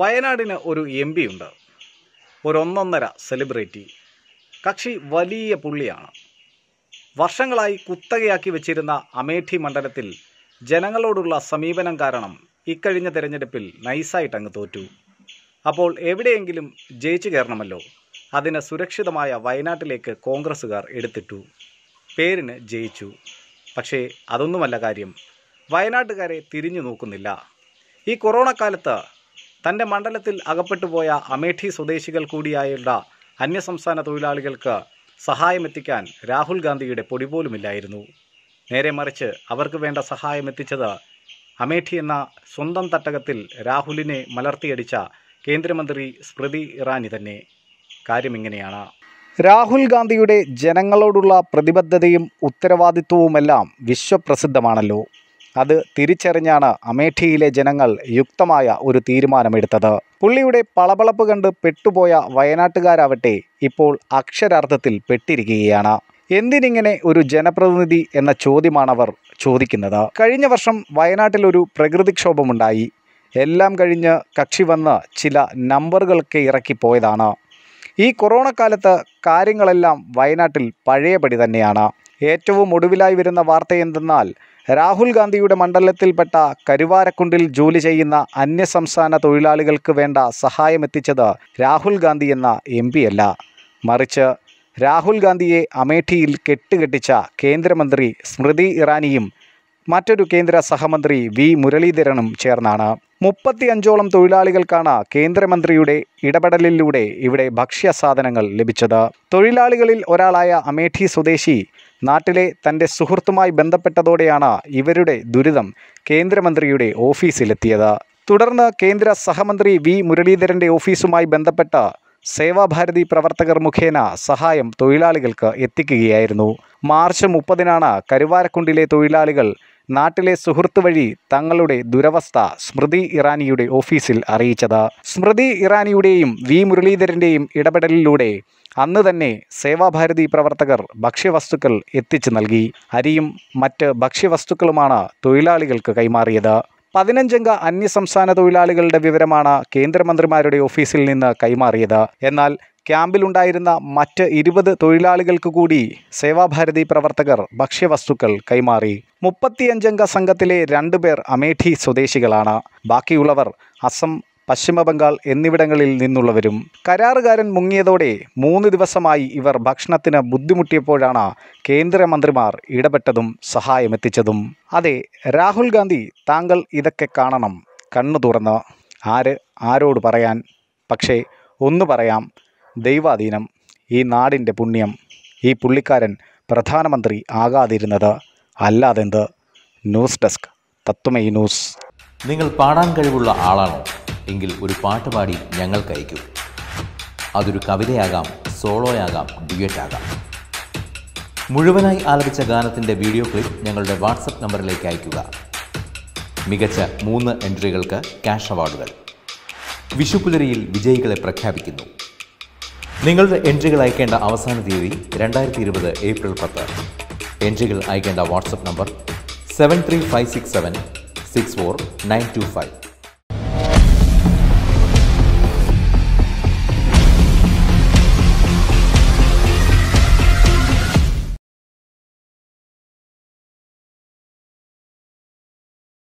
വയനാടിന് ഒരു M P ഉണ്ട് ഒരൊന്നൊന്നര സെലിബ്രിറ്റി കക്ഷി വലിയ പുള്ളിയാണ് വർഷങ്ങളായി കുത്തകയാക്കി വെച്ചിരുന്ന അമേഠി മണ്ഡലത്തിൽ ജനങ്ങളോടുള്ള സമീപനം കാരണം ഇക്കഴിഞ്ഞ തെരഞ്ഞെടുപ്പിൽ നൈസായിട്ട് അങ്ങ് തോറ്റു അപ്പോൾ എവിടെയെങ്കിലും ജയിച്ചു കയറണമല്ലോ അതിന് സുരക്ഷിതമായ വയനാട്ടിലേക്ക് കോൺഗ്രസ്സുകാർ എടുത്തിട്ടു പേരിന് ജയിച്ചു പക്ഷേ അതൊന്നുമല്ല കാര്യം വയനാട്ടുകാരെ തിരിഞ്ഞു നോക്കുന്നില്ല ഈ കൊറോണ കാലത്ത് തൻ്റെ മണ്ഡലത്തിൽ അകപ്പെട്ടുപോയ അമേഠി സ്വദേശികൾ കൂടിയായുള്ള അന്യസംസ്ഥാന തൊഴിലാളികൾക്ക് സഹായമെത്തിക്കാൻ രാഹുൽ ഗാന്ധിയുടെ പൊടി പോലുമില്ലായിരുന്നു നേരെ മറിച്ച് അവർക്ക് വേണ്ട സഹായം എത്തിച്ചത് അമേഠി എന്ന സ്വന്തം തട്ടകത്തിൽ രാഹുലിനെ മലർത്തിയടിച്ച കേന്ദ്രമന്ത്രി സ്മൃതി ഇറാനി തന്നെ കാര്യമിങ്ങനെയാണ് രാഹുൽ ഗാന്ധിയുടെ ജനങ്ങളോടുള്ള പ്രതിബദ്ധതയും ഉത്തരവാദിത്വവുമെല്ലാം വിശ്വപ്രസിദ്ധമാണല്ലോ അത് തിരിച്ചറിഞ്ഞാണ് അമേഠിയിലെ ജനങ്ങൾ യുക്തമായ ഒരു തീരുമാനമെടുത്തത് പുള്ളിയുടെ പളപളപ്പ് കണ്ട് പെട്ടുപോയ വയനാട്ടുകാരാവട്ടെ ഇപ്പോൾ അക്ഷരാർത്ഥത്തിൽ പെട്ടിരിക്കുകയാണ് എന്തിനിങ്ങനെ ഒരു ജനപ്രതിനിധി എന്ന ചോദ്യമാണവർ ചോദിക്കുന്നത് കഴിഞ്ഞ വർഷം വയനാട്ടിലൊരു പ്രകൃതിക്ഷോഭമുണ്ടായി എല്ലാം കഴിഞ്ഞ് കക്ഷി വന്ന് ചില നമ്പറുകളൊക്കെ ഇറക്കിപ്പോയതാണ് ഈ കൊറോണ കാലത്ത് കാര്യങ്ങളെല്ലാം വയനാട്ടിൽ പഴയപടി തന്നെയാണ് ഏറ്റവും ഒടുവിലായി വരുന്ന വാർത്ത എന്തെന്നാൽ രാഹുൽ ഗാന്ധിയുടെ മണ്ഡലത്തിൽപ്പെട്ട കരുവാരക്കുണ്ടിൽ ജോലി ചെയ്യുന്ന അന്യസംസ്ഥാന തൊഴിലാളികൾക്ക് വേണ്ട സഹായമെത്തിച്ചത് രാഹുൽ ഗാന്ധി എന്ന എം അല്ല മറിച്ച് രാഹുൽ ഗാന്ധിയെ അമേഠിയിൽ കെട്ടുകെട്ടിച്ച കേന്ദ്രമന്ത്രി സ്മൃതി ഇറാനിയും മറ്റൊരു കേന്ദ്ര സഹമന്ത്രി വി മുരളീധരനും ചേർന്നാണ് അഞ്ചോളം തൊഴിലാളികൾക്കാണ് കേന്ദ്രമന്ത്രിയുടെ ഇടപെടലിലൂടെ ഇവിടെ ഭക്ഷ്യസാധനങ്ങൾ ലഭിച്ചത് തൊഴിലാളികളിൽ ഒരാളായ അമേഠി സ്വദേശി നാട്ടിലെ തൻ്റെ സുഹൃത്തുമായി ബന്ധപ്പെട്ടതോടെയാണ് ഇവരുടെ ദുരിതം കേന്ദ്രമന്ത്രിയുടെ ഓഫീസിലെത്തിയത് തുടർന്ന് കേന്ദ്ര സഹമന്ത്രി വി മുരളീധരൻ്റെ ഓഫീസുമായി ബന്ധപ്പെട്ട സേവാഭാരതി പ്രവർത്തകർ മുഖേന സഹായം തൊഴിലാളികൾക്ക് എത്തിക്കുകയായിരുന്നു മാർച്ച് മുപ്പതിനാണ് കരുവാരക്കുണ്ടിലെ തൊഴിലാളികൾ നാട്ടിലെ സുഹൃത്ത് വഴി തങ്ങളുടെ ദുരവസ്ഥ സ്മൃതി ഇറാനിയുടെ ഓഫീസിൽ അറിയിച്ചത് സ്മൃതി ഇറാനിയുടെയും വി മുരളീധരൻ്റെയും ഇടപെടലിലൂടെ അന്ന് തന്നെ സേവാഭാരതി പ്രവർത്തകർ ഭക്ഷ്യവസ്തുക്കൾ എത്തിച്ചു നൽകി അരിയും മറ്റ് ഭക്ഷ്യവസ്തുക്കളുമാണ് തൊഴിലാളികൾക്ക് കൈമാറിയത് പതിനഞ്ചംഗ അന്യസംസ്ഥാന തൊഴിലാളികളുടെ വിവരമാണ് കേന്ദ്രമന്ത്രിമാരുടെ ഓഫീസിൽ നിന്ന് കൈമാറിയത് എന്നാൽ ക്യാമ്പിലുണ്ടായിരുന്ന മറ്റ് ഇരുപത് തൊഴിലാളികൾക്ക് കൂടി സേവാഭാരതി പ്രവർത്തകർ ഭക്ഷ്യവസ്തുക്കൾ കൈമാറി മുപ്പത്തിയഞ്ചംഗ സംഘത്തിലെ രണ്ടുപേർ അമേഠി സ്വദേശികളാണ് ബാക്കിയുള്ളവർ അസം പശ്ചിമബംഗാൾ എന്നിവിടങ്ങളിൽ നിന്നുള്ളവരും കരാറുകാരൻ മുങ്ങിയതോടെ മൂന്ന് ദിവസമായി ഇവർ ഭക്ഷണത്തിന് ബുദ്ധിമുട്ടിയപ്പോഴാണ് കേന്ദ്രമന്ത്രിമാർ ഇടപെട്ടതും സഹായമെത്തിച്ചതും അതെ രാഹുൽ ഗാന്ധി താങ്കൾ ഇതൊക്കെ കാണണം കണ്ണു തുറന്ന് ആര് ആരോട് പറയാൻ പക്ഷേ ഒന്ന് പറയാം ദൈവാധീനം ഈ നാടിൻ്റെ പുണ്യം ഈ പുള്ളിക്കാരൻ പ്രധാനമന്ത്രി ആകാതിരുന്നത് അല്ലാതെന്ത് ന്യൂസ് ഡെസ്ക് തത്വമേ ന്യൂസ് നിങ്ങൾ പാടാൻ കഴിവുള്ള ആളാണോ എങ്കിൽ ഒരു പാട്ട് പാടി ഞങ്ങൾക്ക് അയക്കൂ അതൊരു കവിതയാകാം സോളോയാകാം ആകാം മുഴുവനായി ആലപിച്ച ഗാനത്തിൻ്റെ വീഡിയോ ക്ലിപ്പ് ഞങ്ങളുടെ വാട്സപ്പ് നമ്പറിലേക്ക് അയയ്ക്കുക മികച്ച മൂന്ന് എൻട്രികൾക്ക് ക്യാഷ് അവാർഡുകൾ വിഷുപുലരിയിൽ വിജയികളെ പ്രഖ്യാപിക്കുന്നു നിങ്ങളുടെ എൻട്രികൾ അയക്കേണ്ട അവസാന തീയതി രണ്ടായിരത്തി ഇരുപത് ഏപ്രിൽ പത്ത് എൻട്രികൾ അയക്കേണ്ട WhatsApp number seven three five six seven six four nine two five